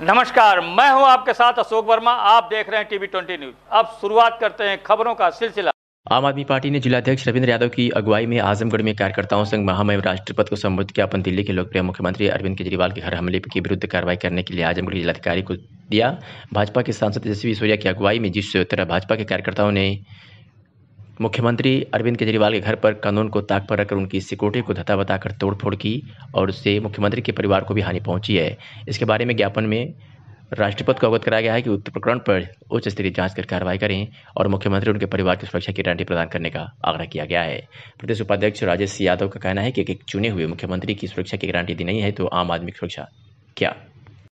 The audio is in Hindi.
नमस्कार मैं हूं आपके साथ अशोक वर्मा आप देख रहे हैं टीवी ट्वेंटी न्यूज अब शुरुआत करते हैं खबरों का सिलसिला आम आदमी पार्टी ने जिलाध्यक्ष रविंद्र यादव की अगुवाई में आजमगढ़ में कार्यकर्ताओं संग महामहिम राष्ट्रपति को संबोधित किया अपन दिल्ली के लोकप्रिय मुख्यमंत्री अरविंद केजरीवाल के घर हमले के विरुद्ध कार्रवाई करने के लिए आजमगढ़ जिलाधिकारी को दिया भाजपा के सांसद तेजस्वी सूर्या की अगुवाई में जिस तरह भाजपा के कार्यकर्ताओं ने मुख्यमंत्री अरविंद केजरीवाल के घर पर कानून को ताक पर रखकर उनकी सिक्योरिटी को धता बताकर तोड़फोड़ की और उससे मुख्यमंत्री के परिवार को भी हानि पहुंची है इसके बारे में ज्ञापन में राष्ट्रपति को अवगत कराया गया है कि उक्त प्रकरण पर उच्च स्तरीय जांच कर कार्रवाई करें और मुख्यमंत्री उनके परिवार की सुरक्षा की गारंटी प्रदान करने का आग्रह किया गया है प्रदेश उपाध्यक्ष राजेश यादव का कहना है कि एक चुने हुए मुख्यमंत्री की सुरक्षा की गारंटी दी नहीं है तो आम आदमी की सुरक्षा क्या